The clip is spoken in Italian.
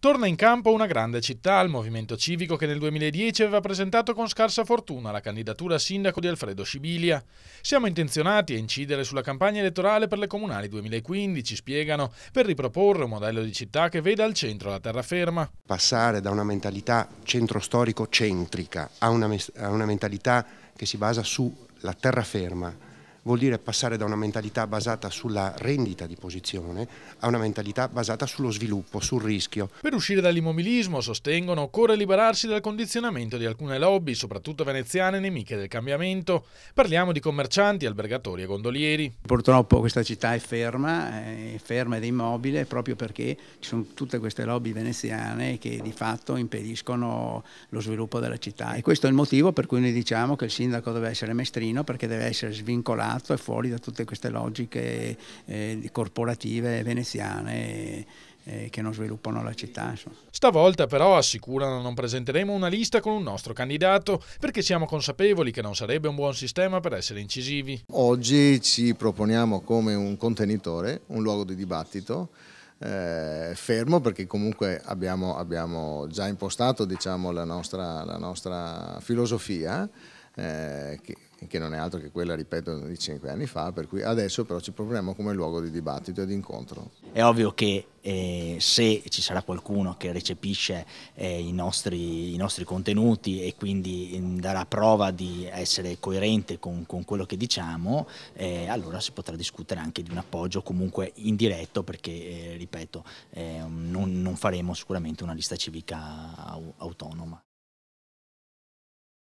Torna in campo una grande città, il movimento civico che nel 2010 aveva presentato con scarsa fortuna la candidatura a sindaco di Alfredo Sibilia. Siamo intenzionati a incidere sulla campagna elettorale per le comunali 2015, spiegano, per riproporre un modello di città che veda al centro la terraferma. Passare da una mentalità centro storico centrica a a una mentalità che si basa sulla terraferma, vuol dire passare da una mentalità basata sulla rendita di posizione a una mentalità basata sullo sviluppo, sul rischio. Per uscire dall'immobilismo, sostengono, occorre liberarsi dal condizionamento di alcune lobby, soprattutto veneziane, nemiche del cambiamento. Parliamo di commercianti, albergatori e gondolieri. Purtroppo questa città è ferma, è ferma ed immobile proprio perché ci sono tutte queste lobby veneziane che di fatto impediscono lo sviluppo della città e questo è il motivo per cui noi diciamo che il sindaco deve essere mestrino perché deve essere svincolato spazio e fuori da tutte queste logiche eh, corporative veneziane eh, eh, che non sviluppano la città. Insomma. Stavolta però assicurano non presenteremo una lista con un nostro candidato perché siamo consapevoli che non sarebbe un buon sistema per essere incisivi. Oggi ci proponiamo come un contenitore, un luogo di dibattito eh, fermo perché comunque abbiamo, abbiamo già impostato diciamo, la, nostra, la, nostra, filosofia eh, che che non è altro che quella, ripeto, di cinque anni fa, per cui adesso però ci proponiamo come luogo di dibattito e di incontro. È ovvio che eh, se ci sarà qualcuno che recepisce eh, i, nostri, i, nostri, contenuti e quindi mm, darà prova di essere coerente con, con quello che diciamo, eh, allora si potrà discutere anche di un appoggio comunque indiretto perché, eh, ripeto, eh, non, non faremo sicuramente una lista civica autonoma.